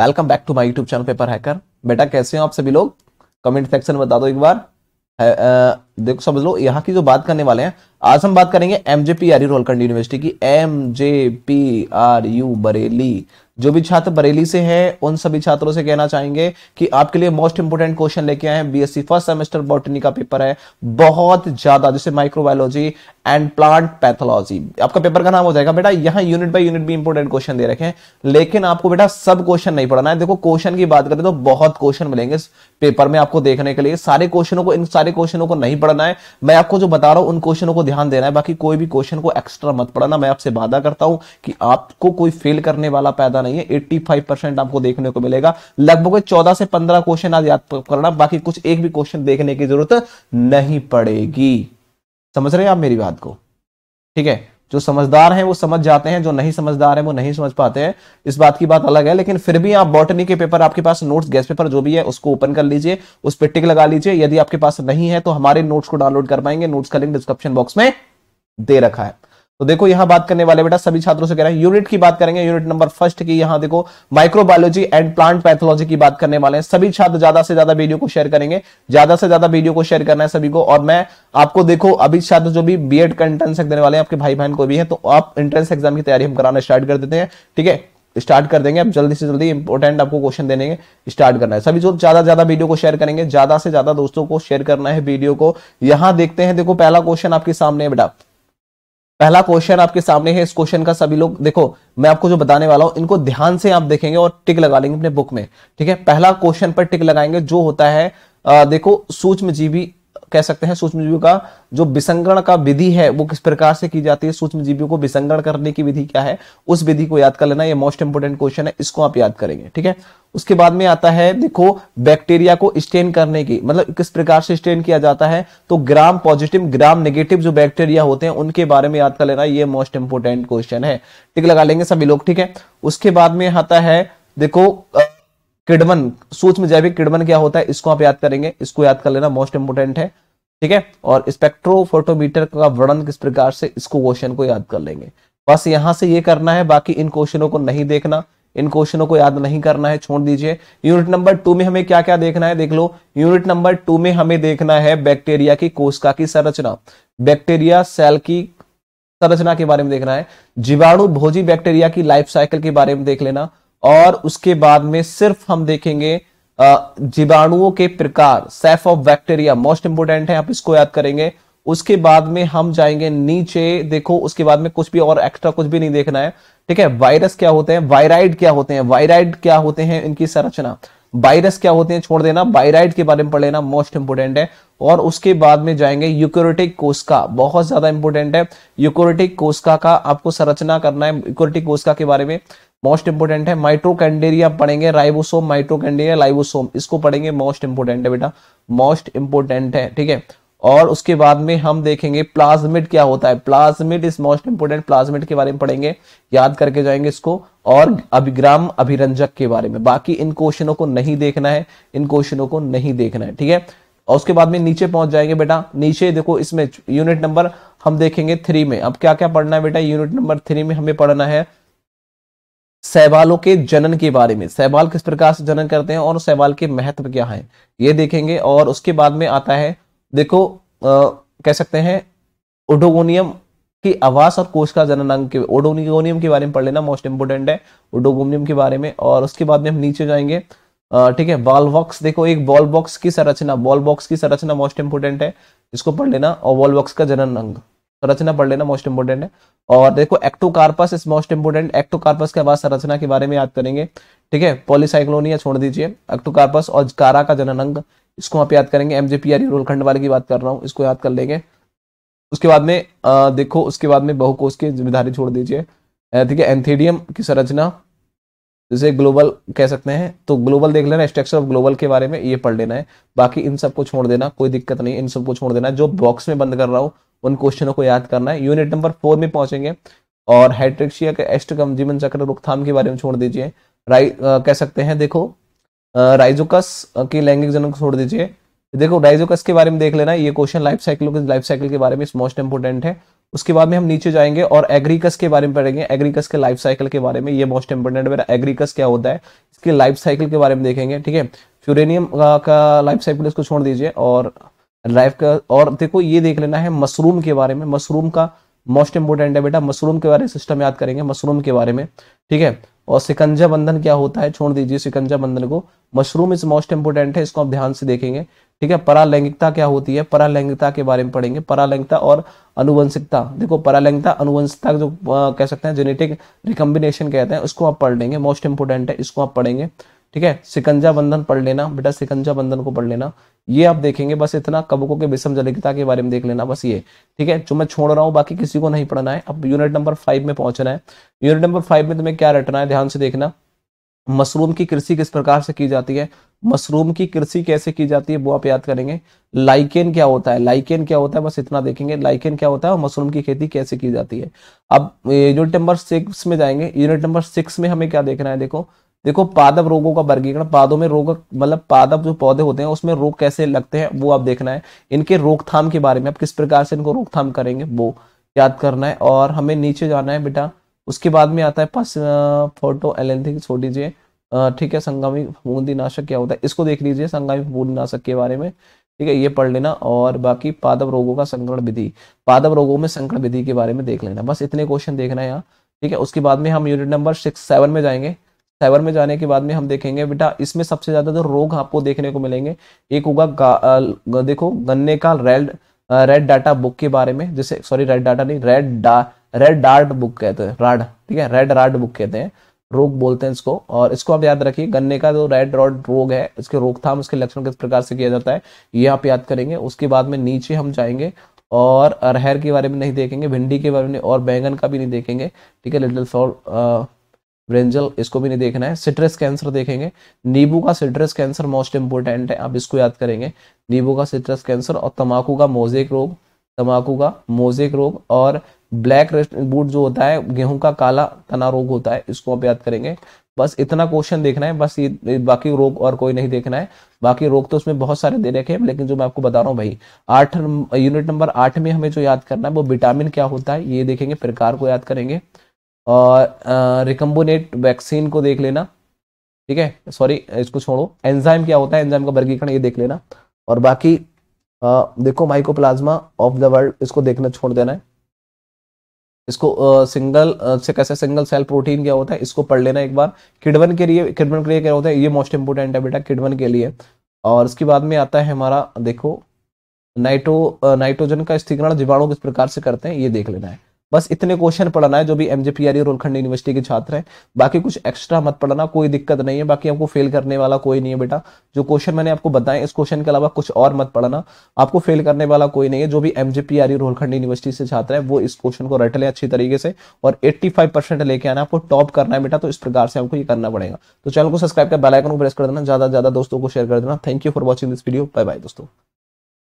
welcome back to my YouTube channel paper hacker बेटा कैसे हो आप सभी लोग कमेंट सेक्शन में बता दो एक बार आ, देखो समझ लो यहाँ की जो बात करने वाले हैं आज हम बात करेंगे MJP R U Rohilkhand university की M J P R U Bareilly जो भी छात्र बरेली से हैं उन सभी छात्रों से कहना चाहेंगे कि आपके लिए मोस्ट इंपोर्टेंट क्वेश्चन लेके आए हैं बीएससी फर्स्ट सेमेस्टर बॉटनी का पेपर है बहुत ज्यादा जैसे माइक्रोबायोलॉजी एंड प्लांट पैथोलॉजी आपका पेपर का नाम हो जाएगा बेटा यहाँ यूनिट बाय यूनिट भी इंपोर्टेंट क्वेश्चन दे रखे हैं लेकिन आपको बेटा सब क्वेश्चन नहीं पढ़ना है देखो क्वेश्चन की बात करें तो बहुत क्वेश्चन मिलेंगे इस पेपर में आपको देखने के लिए सारे क्वेश्चनों को इन सारे क्वेश्चनों को नहीं पढ़ना है मैं आपको जो बता रहा हूं उन क्वेश्चनों को ध्यान देना है बाकी कोई भी क्वेश्चन को एक्स्ट्रा मत पढ़ना मैं आपसे वादा करता हूं कि आपको कोई फेल करने वाला पैदा नहीं है एट्टी फाइव परसेंट आपको देखने को मिलेगा लगभग चौदह से पंद्रह क्वेश्चन आज याद करना बाकी कुछ एक भी क्वेश्चन देखने की जरूरत नहीं पड़ेगी समझ रहे हैं आप मेरी बात को ठीक है जो समझदार हैं वो समझ जाते हैं जो नहीं समझदार हैं वो नहीं समझ पाते हैं इस बात की बात अलग है लेकिन फिर भी आप बॉटनी के पेपर आपके पास नोट्स गैस पेपर जो भी है उसको ओपन कर लीजिए उस पर टिक लगा लीजिए यदि आपके पास नहीं है तो हमारे नोट्स को डाउनलोड कर पाएंगे नोट्स का लिंक डिस्क्रिप्शन बॉक्स में दे रखा है तो देखो यहाँ बात करने वाले बेटा सभी छात्रों से कह रहे हैं यूनिट की बात करेंगे यूनिट नंबर फर्स्ट की यहाँ देखो माइक्रोबायोलॉजी एंड प्लांट पैथोलॉजी की बात करने वाले हैं सभी छात्र ज्यादा से ज्यादा वीडियो को शेयर करेंगे ज्यादा से ज्यादा वीडियो को शेयर करना है सभी को और मैं आपको देखो अभी छात्र जो भी बी एड का एंट्रेंस देने वाले हैं आपके भाई बहन को भी है तो आप एंट्रेंस एग्जाम की तैयारी हम कराना स्टार्ट कर देते हैं ठीक है स्टार्ट कर देंगे आप जल्दी से जल्दी इंपॉर्टेंट आपको क्वेश्चन देने स्टार्ट करना है सभी जो ज्यादा ज्यादा वीडियो को शेयर करेंगे ज्यादा से ज्यादा दोस्तों को शेयर करना है वीडियो को यहाँ देखते हैं देखो पहला क्वेश्चन आपके सामने है बेटा पहला क्वेश्चन आपके सामने है इस क्वेश्चन का सभी लोग देखो मैं आपको जो बताने वाला हूं इनको ध्यान से आप देखेंगे और टिक लगा लेंगे अपने बुक में ठीक है पहला क्वेश्चन पर टिक लगाएंगे जो होता है आ, देखो सूक्ष्म जीवी कह सकते हैं सूक्ष्म जीवियों का जो विसंगण का विधि है वो किस प्रकार से की जाती है सूक्ष्म जीवियों को विसंगण करने की विधि क्या है उस विधि को याद कर लेना ये मोस्ट इंपोर्टेंट क्वेश्चन है इसको आप याद करेंगे ठीक है उसके बाद में आता है देखो बैक्टीरिया को स्टेन करने की मतलब किस प्रकार से स्टेन किया जाता है तो ग्राम पॉजिटिव ग्राम नेगेटिव जो बैक्टीरिया होते हैं उनके बारे में याद कर लेना ये मोस्ट इंपोर्टेंट क्वेश्चन है टिक लगा लेंगे सभी लोग ठीक है उसके बाद में आता है देखो आ, किडमन सूक्ष्म जैविक किडवन क्या होता है इसको आप याद करेंगे इसको याद कर लेना मोस्ट इंपोर्टेंट है ठीक है और स्पेक्ट्रोफोटोमीटर का वर्णन किस प्रकार से इसको क्वेश्चन को याद कर लेंगे बस यहां से ये करना है बाकी इन क्वेश्चनों को नहीं देखना इन क्वेश्चनों को याद नहीं करना है छोड़ दीजिए यूनिट नंबर टू में हमें क्या क्या देखना है देख लो यूनिट नंबर टू में हमें देखना है बैक्टीरिया की कोशिका की संरचना बैक्टीरिया सेल की संरचना के बारे में देखना है जीवाणु भोजी बैक्टीरिया की लाइफ साइकिल के बारे में देख लेना और उसके बाद में सिर्फ हम देखेंगे जीवाणुओं के प्रकार shape of bacteria most important है आप इसको याद करेंगे उसके बाद में हम जाएंगे नीचे देखो उसके बाद में कुछ भी और एक्स्ट्रा कुछ भी नहीं देखना है ठीक है वायरस क्या होते हैं वायराइड क्या होते हैं वायराइड क्या होते हैं इनकी संरचना बाइरस क्या होते हैं छोड़ देना बायराइड के बारे में पढ़ लेना मोस्ट इंपोर्टेंट है और उसके बाद में जाएंगे यूक्योरिटिक कोस्का बहुत ज्यादा इंपोर्टेंट है यूक्योरिटिक कोस्का का आपको संरचना करना है यूक्योरिटिक कोस्का के बारे में मोस्ट इंपोर्टेंट है माइट्रोकैंडेरिया पढ़ेंगे राइबोसोम माइट्रोकैंडेरिया लाइबोसोम इसको पढ़ेंगे मोस्ट इंपोर्टेंट है बेटा मोस्ट इंपोर्टेंट है ठीक है और उसके बाद में हम देखेंगे प्लाज्मिड क्या होता है plasmid is most important plasmid के बारे में पढ़ेंगे याद करके जाएंगे इसको और अभिग्राम अभिरंजक के बारे में बाकी इन क्वेश्चनों को नहीं देखना है इन क्वेश्चनों को नहीं देखना है ठीक है और उसके बाद में नीचे पहुंच जाएंगे बेटा नीचे देखो इसमें यूनिट नंबर हम देखेंगे थ्री में अब क्या क्या पढ़ना है बेटा यूनिट नंबर थ्री में हमें पढ़ना है सहवालों के जनन के बारे में सहवाल किस प्रकार से जनन करते हैं और सहवाल के महत्व क्या है ये देखेंगे और उसके बाद में आता है देखो आ, कह सकते हैं ओडोगोनियम कि आवास और कोश का जननांग के ओडोनियम के बारे में पढ़ लेना मोस्ट इंपोर्टेंट है ओडोगोमियम के बारे में और उसके बाद में हम नीचे जाएंगे ठीक है बॉल बॉक्स देखो एक बॉल बॉक्स की संरचना बॉल बॉक्स की संरचना मोस्ट इंपोर्टेंट है इसको पढ़ लेना और बॉल बॉक्स का जनन अंग संरचना पढ़ लेना मोस्ट इंपोर्टेंट है और देखो ectocarpus is most important ectocarpus के बाद संरचना के बारे में याद करेंगे ठीक है पॉलीसाइक्लोनिया छोड़ दीजिए एक्टोकार्पस और कारा का जनन अंग इसको आप याद करेंगे एमजेपीआर रोलखंड e वाले की बात कर रहा हूँ इसको याद कर लेंगे उसके बाद में आ, देखो उसके बाद में बहुकोष की जिम्मेदारी छोड़ दीजिए ठीक है एंथीडियम की संरचना जिसे ग्लोबल कह सकते हैं तो ग्लोबल देख लेना स्ट्रक्चर ऑफ ग्लोबल के बारे में ये पढ़ लेना है बाकी इन सबको छोड़ देना कोई दिक्कत नहीं इन सबको छोड़ देना जो बॉक्स में बंद कर रहा हूँ उन क्वेश्चनों को याद करना है यूनिट नंबर फोर में पहुंचेंगे और हाइड्रिक्सिया के एस्टकम जीवन चक्र रोकथाम के बारे में छोड़ दीजिए राइ कह सकते हैं देखो राइजोकस की लैंगिक जनक छोड़ दीजिए देखो राइजोकस के बारे में देख लेना ये question life cycle life cycle के बारे में मोस्ट इंपोर्टेंट है उसके बाद में हम नीचे जाएंगे और एग्रीकस के बारे में पढ़ेंगे एग्रीकस के लाइफ साइकिल के बारे में ये मोस्ट इंपोर्टेंट है एग्रीकस क्या होता है इसके लाइफ साइकिल के बारे में देखेंगे ठीक है फ्यूरेनियम का लाइफ साइकिल इसको छोड़ दीजिए और लाइफ का और देखो ये देख लेना है मशरूम के बारे में मशरूम का मोस्ट इंपोर्टेंट है बेटा मशरूम के बारे में सिस्टम याद करेंगे मशरूम के बारे में ठीक है और सिकंजा बंधन क्या होता है छोड़ दीजिए सिकंजा बंधन को मशरूम इज मोस्ट इंपोर्टेंट है इसको आप ध्यान से देखेंगे ठीक है परालैंगिकता क्या होती है परालैंगिकता के बारे में पढ़ेंगे परालैंगिकता और अनुवंशिकता देखो परालैंगिकता अनुवंशिकता जो आ, कह सकते हैं जेनेटिक रिकम्बिनेशन कहते हैं उसको आप पढ़ लेंगे मोस्ट इंपोर्टेंट है इसको आप पढ़ेंगे ठीक है सिकंजा बंधन पढ़ लेना बेटा सिकंजा बंधन को पढ़ लेना ये आप देखेंगे बस इतना कबकों के विषम जलिकता के बारे में देख लेना बस ये ठीक है जो मैं छोड़ रहा हूँ बाकी किसी को नहीं पढ़ना है अब यूनिट नंबर फाइव में पहुंचना है यूनिट नंबर फाइव में तुम्हें क्या रटना है ध्यान से देखना मशरूम की कृषि किस प्रकार से की जाती है मशरूम की कृषि कैसे की जाती है वो आप याद करेंगे लाइकेन क्या होता है लाइकेन क्या होता है बस इतना देखेंगे लाइकेन क्या होता है और मशरूम की खेती कैसे की जाती है अब यूनिट नंबर सिक्स में जाएंगे यूनिट नंबर सिक्स में हमें क्या देखना है देखो देखो पादप रोगों का वर्गीकरण पादों में रोग मतलब पादप जो पौधे होते हैं उसमें रोग कैसे लगते हैं वो आप देखना है इनके रोकथाम के बारे में आप किस प्रकार से इनको रोकथाम करेंगे वो याद करना है और हमें नीचे जाना है बेटा उसके बाद में आता है पास फोटो एलेंथिक छोड़ दीजिए ठीक है संगामी फूंदी नाशक क्या होता है इसको देख लीजिए संगामी फूंदी नाशक के बारे में ठीक है ये पढ़ लेना और बाकी पादप रोगों का संक्रमण विधि पादप रोगों में संक्रमण विधि के बारे में देख लेना बस इतने क्वेश्चन देखना है यहाँ ठीक है उसके बाद में हम यूनिट नंबर सिक्स सेवन में जाएंगे साइबर में जाने के बाद में हम देखेंगे बेटा इसमें सबसे ज्यादा जो तो रोग आपको देखने को मिलेंगे एक होगा देखो गन्ने का रेड रेड डाटा बुक के बारे में जैसे सॉरी रेड डाटा नहीं रेड डा रेड डार्ट बुक कहते हैं राड ठीक है रेड राड बुक कहते हैं रोग बोलते हैं इसको और इसको आप याद रखिए गन्ने का जो रेड रॉड रोग है इसके रोकथाम उसके लक्षण किस प्रकार से किया जाता है ये आप याद करेंगे उसके बाद में नीचे हम जाएंगे और अरहर के बारे में नहीं देखेंगे भिंडी के बारे में और बैंगन का भी नहीं देखेंगे ठीक है लिटिल सॉल्ट ब्रेंजल इसको भी नहीं देखना है सिट्रस कैंसर देखेंगे नींबू का सिट्रस कैंसर मोस्ट इंपोर्टेंट है आप इसको याद करेंगे नींबू का सिट्रस कैंसर और तम्बाकू का मोजेक रोग तम्बाकू का मोजेक रोग और ब्लैक बूट जो होता है गेहूं का काला तना रोग होता है इसको आप याद करेंगे बस इतना क्वेश्चन देखना है बस ये बाकी रोग और कोई नहीं देखना है बाकी रोग तो उसमें बहुत सारे दे रखे हैं लेकिन जो मैं आपको बता रहा हूँ भाई आठ यूनिट नंबर आठ में हमें जो याद करना है वो विटामिन क्या होता है ये देखेंगे प्रकार को याद करेंगे और रिकम्बोनेट वैक्सीन को देख लेना ठीक है सॉरी इसको छोड़ो एंजाइम क्या होता है एंजाइम का वर्गीकरण ये देख लेना और बाकी आ, देखो माइकोप्लाज्मा ऑफ द वर्ल्ड इसको देखना छोड़ देना है इसको आ, सिंगल आ, से कैसे सिंगल सेल प्रोटीन क्या होता है इसको पढ़ लेना एक बार किडवन के लिए किडवन के लिए क्या होता है ये मोस्ट इंपोर्टेंट है बेटा किडवन के लिए और इसके बाद में आता है हमारा देखो नाइट्रो नाइट्रोजन का स्थिकरण जीवाणु किस प्रकार से करते हैं ये देख लेना है बस इतने क्वेश्चन पढ़ना है जो भी MJPRU R e Rohilkhand university के छात्र हैं बाकी कुछ एक्स्ट्रा मत पढ़ना कोई दिक्कत नहीं है बाकी आपको फेल करने वाला कोई नहीं है बेटा जो क्वेश्चन मैंने आपको बताया इस क्वेश्चन के अलावा कुछ और मत पढ़ना आपको फेल करने वाला कोई नहीं है जो भी एमजेपीआरई e रोलखंड यूनिवर्सिटी से छात्र है वो इस क्वेश्चन को रट लें अच्छी तरीके से और एट्टी फाइव परसेंट लेके आना आपको टॉप करना है बेटा तो इस प्रकार से आपको ये करना पड़ेगा तो चैनल को सब्सक्राइब कर बेलाइकन को प्रेस कर देना ज्यादा ज्यादा दोस्तों को शेयर कर देना thank you for watching this video bye bye दोस्तों